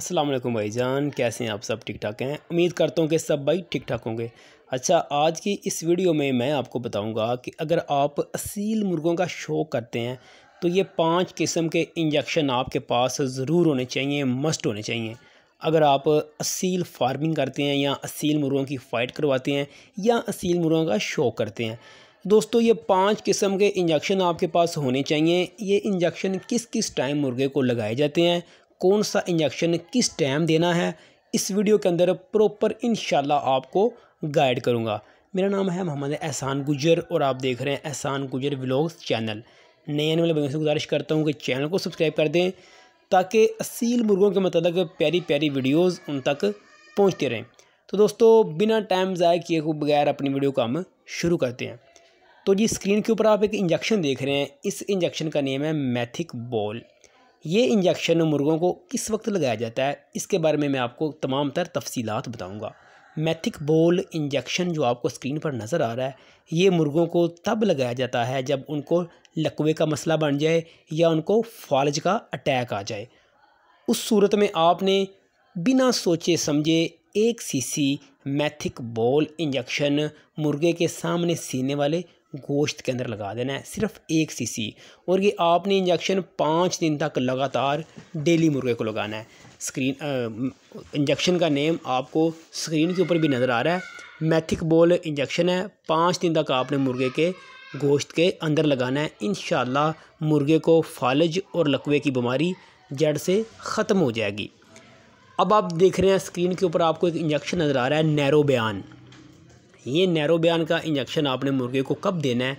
असलम भाई जान कैसे हैं आप सब ठीक ठाक हैं उम्मीद करता हूँ कि सब भाई ठीक ठाक होंगे अच्छा आज की इस वीडियो में मैं आपको बताऊंगा कि अगर आप असील मुर्गों का शौक करते हैं तो ये पांच किस्म के इंजेक्शन आपके पास ज़रूर होने चाहिए मस्ट होने चाहिए अगर आप असील फार्मिंग करते हैं या असील मुर्गों की फ़ाइट करवाते हैं या असील मुर्गों का शौक करते हैं दोस्तों ये पांच किस्म के इंजेक्शन आपके पास होने चाहिए ये इंजेक्शन किस किस टाइम मुर्गे को लगाए जाते हैं कौन सा इंजेक्शन किस टाइम देना है इस वीडियो के अंदर प्रॉपर इन आपको गाइड करूँगा मेरा नाम है मोहम्मद एहसान गुजर और आप देख रहे हैं एहसान गुजर व्लॉग्स चैनल नए आने वाले बंदों से गुजारिश करता हूँ कि चैनल को सब्सक्राइब कर दें ताकि असील मुर्गों के मतलब प्यारी प्यारी वीडियोस उन तक पहुँचते रहें तो दोस्तों बिना टाइम ज़ाय किए बगैर अपनी वीडियो का हम शुरू करते हैं तो जी स्क्रीन के ऊपर आप एक इंजेक्शन देख रहे हैं इस इंजेक्शन का नेम है मैथिक बॉल ये इंजेक्शन मुर्गों को किस वक्त लगाया जाता है इसके बारे में मैं आपको तमाम तर तफसीत बताऊँगा मैथिक बोल इंजेक्शन जो आपको स्क्रीन पर नज़र आ रहा है ये मुर्गों को तब लगाया जाता है जब उनको लकवे का मसला बन जाए या उनको फॉलज का अटैक आ जाए उस सूरत में आपने बिना सोचे समझे एक सीसी मैथिक बोल इंजेक्शन मुर्गे के सामने सीने वाले गोश्त के अंदर लगा देना है सिर्फ एक सीसी और ये आपने इंजेक्शन पाँच दिन तक लगातार डेली मुर्गे को लगाना है स्क्रीन इंजेक्शन का नेम आपको स्क्रीन के ऊपर भी नज़र आ रहा है मैथिक बोल इंजेक्शन है पाँच दिन तक आपने मुर्गे के गोश्त के अंदर लगाना है इन मुर्गे को फालज और लकवे की बीमारी जड़ से ख़त्म हो जाएगी अब आप देख रहे हैं स्क्रीन के ऊपर आपको एक इंजेक्शन नज़र आ रहा है नैरो बयान ये नैरो बयान का इंजेक्शन आपने मुर्गे को कब देना है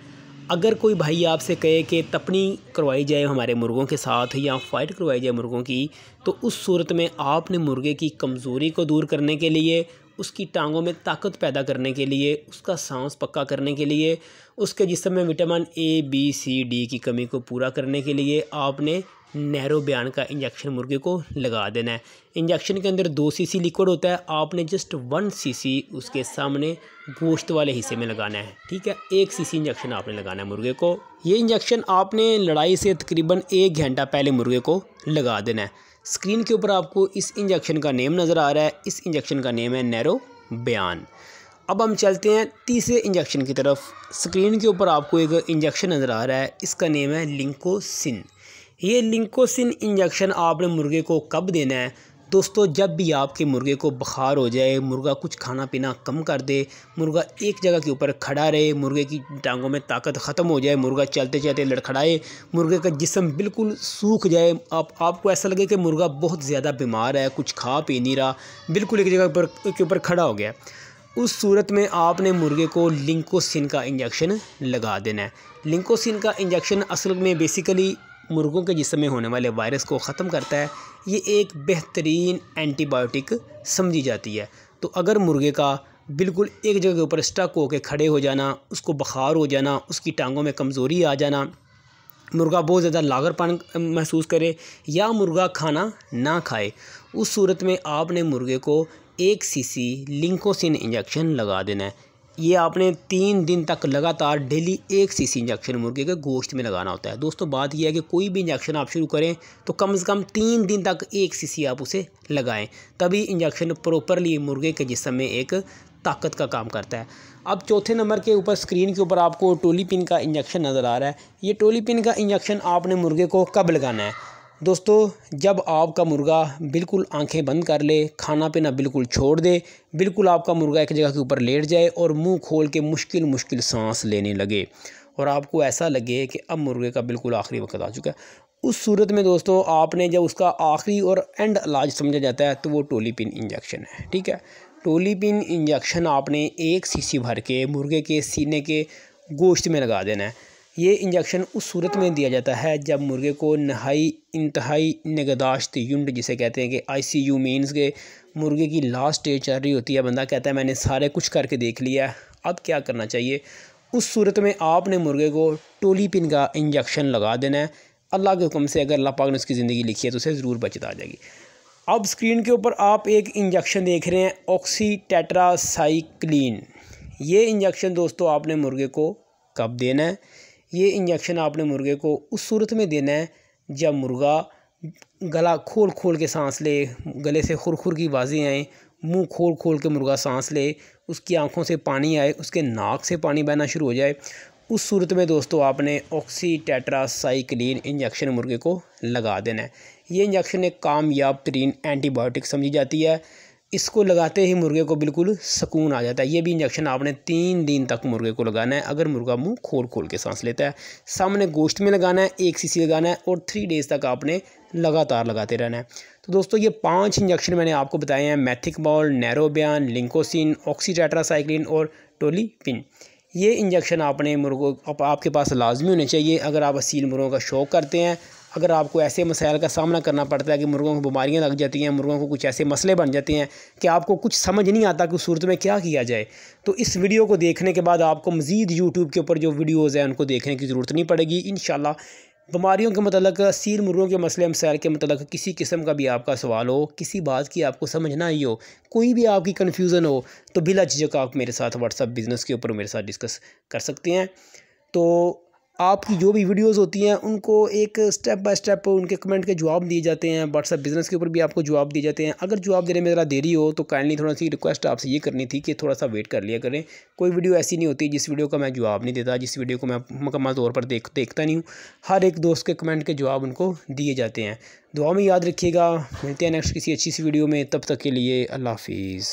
अगर कोई भाई आपसे कहे कि तपनी करवाई जाए हमारे मुर्गों के साथ या फाइट करवाई जाए मुर्गों की तो उस सूरत में आपने मुर्गे की कमज़ोरी को दूर करने के लिए उसकी टांगों में ताकत पैदा करने के लिए उसका सांस पक्का करने के लिए उसके जिसम में vitamin A B C D की कमी को पूरा करने के लिए आपने नैरो बयान का इंजेक्शन मुर्गे को लगा देना है इंजेक्शन के अंदर दो सीसी लिक्विड होता है आपने जस्ट वन सीसी उसके सामने गोश्त वाले हिस्से में लगाना है ठीक है एक सीसी इंजेक्शन आपने लगाना है मुर्गे को ये इंजेक्शन आपने लड़ाई से तकरीबन एक घंटा पहले मुर्गे को लगा देना है स्क्रीन के ऊपर आपको इस इंजेक्शन का नेम नज़र आ रहा है इस इंजेक्शन का नेम है नैरो बयान अब हम चलते हैं तीसरे इंजेक्शन की तरफ स्क्रीन के ऊपर आपको एक इंजेक्शन नज़र आ रहा है इसका नेम है लिंकोसिन ये लिंकोसिन इंजेक्शन आपने मुर्गे को कब देना है दोस्तों जब भी आपके मुर्गे को बुखार हो जाए मुर्गा कुछ खाना पीना कम कर दे मुर्गा एक जगह के ऊपर खड़ा रहे मुर्गे की टांगों में ताकत ख़त्म हो जाए मुर्गा चलते चलते लड़खड़ाए मुर्गे का जिसम बिल्कुल सूख जाए आप आपको ऐसा लगे कि मुर्गा बहुत ज़्यादा बीमार है कुछ खा पी नहीं रहा बिल्कुल एक जगह पर के ऊपर खड़ा हो गया उस सूरत में आपने मुर्गे को लिंकोसिन का इंजेक्शन लगा देना है लिंकोसिन का इंजेक्शन असल में बेसिकली मुर्गों के जिसम में होने वाले वायरस को ख़त्म करता है ये एक बेहतरीन एंटीबायोटिक समझी जाती है तो अगर मुर्गे का बिल्कुल एक जगह के ऊपर स्टक होकर खड़े हो जाना उसको बुखार हो जाना उसकी टांगों में कमज़ोरी आ जाना मुर्गा बहुत ज़्यादा लागरपन महसूस करे या मुर्गा खाना ना खाए उस सूरत में आपने मुर्गे को एक सीसी लिंकोसिन इंजेक्शन लगा देना है ये आपने तीन दिन तक लगातार डेली एक सीसी इंजेक्शन मुर्गे के गोश्त में लगाना होता है दोस्तों बात यह है कि कोई भी इंजेक्शन आप शुरू करें तो कम से कम तीन दिन तक एक सीसी आप उसे लगाएं तभी इंजेक्शन प्रॉपरली मुर्गे के जिसम में एक ताकत का काम करता है अब चौथे नंबर के ऊपर स्क्रीन के ऊपर आपको पिन का इंजेक्शन नज़र आ रहा है ये पिन का इंजेक्शन आपने मुर्गे को कब लगाना है दोस्तों जब आपका मुर्गा बिल्कुल आंखें बंद कर ले खाना पीना बिल्कुल छोड़ दे बिल्कुल आपका मुर्गा एक जगह के ऊपर लेट जाए और मुंह खोल के मुश्किल मुश्किल सांस लेने लगे और आपको ऐसा लगे कि अब मुर्गे का बिल्कुल आखिरी वक्त आ चुका है उस सूरत में दोस्तों आपने जब उसका आखिरी और एंड इलाज समझा जाता है तो वो टोलीपिन इंजेक्शन है ठीक है टोलीपिन इंजेक्शन आपने एक सीसी भर के मुर्गे के सीने के गोश्त में लगा देना है ये इंजेक्शन उस सूरत में दिया जाता है जब मुर्गे को नहाई इंतहाई निगदाश्त यूनिट जिसे कहते हैं कि आई सी यू के मुर्गे की लास्ट स्टेज चल रही होती है बंदा कहता है मैंने सारे कुछ करके देख लिया अब क्या करना चाहिए उस सूरत में आपने मुर्गे को पिन का इंजेक्शन लगा देना है अल्लाह के हुक्म से अगर अल्लाह पाक ने उसकी ज़िंदगी लिखी है तो उसे ज़रूर बचत आ जाएगी अब स्क्रीन के ऊपर आप एक इंजेक्शन देख रहे हैं ऑक्सी टेट्रासाइक्लिन ये इंजेक्शन दोस्तों आपने मुर्गे को कब देना है ये इंजेक्शन आपने मुर्गे को उस सूरत में देना है जब मुर्गा गला खोल खोल के सांस ले गले से खुरखुर की बाजी आए मुंह खोल खोल के मुर्गा सांस ले उसकी आंखों से पानी आए उसके नाक से पानी बहना शुरू हो जाए उस सूरत में दोस्तों आपने ऑक्सी इंजेक्शन मुर्गे को लगा देना है ये इंजेक्शन एक कामयाब तरीन एंटीबायोटिक समझी जाती है इसको लगाते ही मुर्गे को बिल्कुल सुकून आ जाता है ये भी इंजेक्शन आपने तीन दिन तक मुर्गे को लगाना है अगर मुर्गा मुंह खोल खोल के सांस लेता है सामने गोश्त में लगाना है एक सीसी लगाना है और थ्री डेज़ तक आपने लगातार लगाते रहना है तो दोस्तों ये पांच इंजेक्शन मैंने आपको बताए हैं मैथिक बॉल नैरोबियान लिंकोसिन ऑक्सीटेट्रासाइक्लिन और टोलीपिन ये इंजेक्शन आपने मुर्गों आप, आपके पास लाजमी होने चाहिए अगर आप असील मुर्गों का शौक करते हैं अगर आपको ऐसे मसाइल का सामना करना पड़ता है कि मुर्गों को बीमारियाँ लग जाती हैं मुर्गों को कुछ ऐसे मसले बन जाते हैं कि आपको कुछ समझ नहीं आता कि उस सूरत में क्या किया जाए तो इस वीडियो को देखने के बाद आपको मज़ीद यूट्यूब के ऊपर जो वीडियोज़ हैं उनको देखने की ज़रूरत नहीं पड़ेगी इन बीमारियों के मतलब सीर मुर्गों के मसले मसायल के मतलब किसी किस्म का भी आपका सवाल हो किसी बात की आपको समझ ना हो कोई भी आपकी कन्फ्यूज़न हो तो बिला झिझक आप मेरे साथ व्हाट्सअप बिज़नेस के ऊपर मेरे साथ डिस्कस कर सकते हैं तो आपकी जो भी वीडियोस होती हैं उनको एक स्टेप बाय स्टेप उनके कमेंट के जवाब दिए जाते हैं व्हाट्सअप बिज़नेस के ऊपर भी आपको जवाब दिए जाते हैं अगर जवाब देने में ज़रा देरी हो तो काइंडली थोड़ा सी रिक्वेस्ट आपसे ये करनी थी कि थोड़ा सा वेट कर लिया करें कोई वीडियो ऐसी नहीं होती जिस वीडियो का मैं जवाब नहीं देता जिस वीडियो को मैं मुकम्मल तौर पर देख देखता नहीं हूँ हर एक दोस्त के कमेंट के जवाब उनको दिए जाते हैं दुआ में याद रखिएगा मिलते हैं नेक्स्ट किसी अच्छी सी वीडियो में तब तक के लिए अल्लाह हाफिज़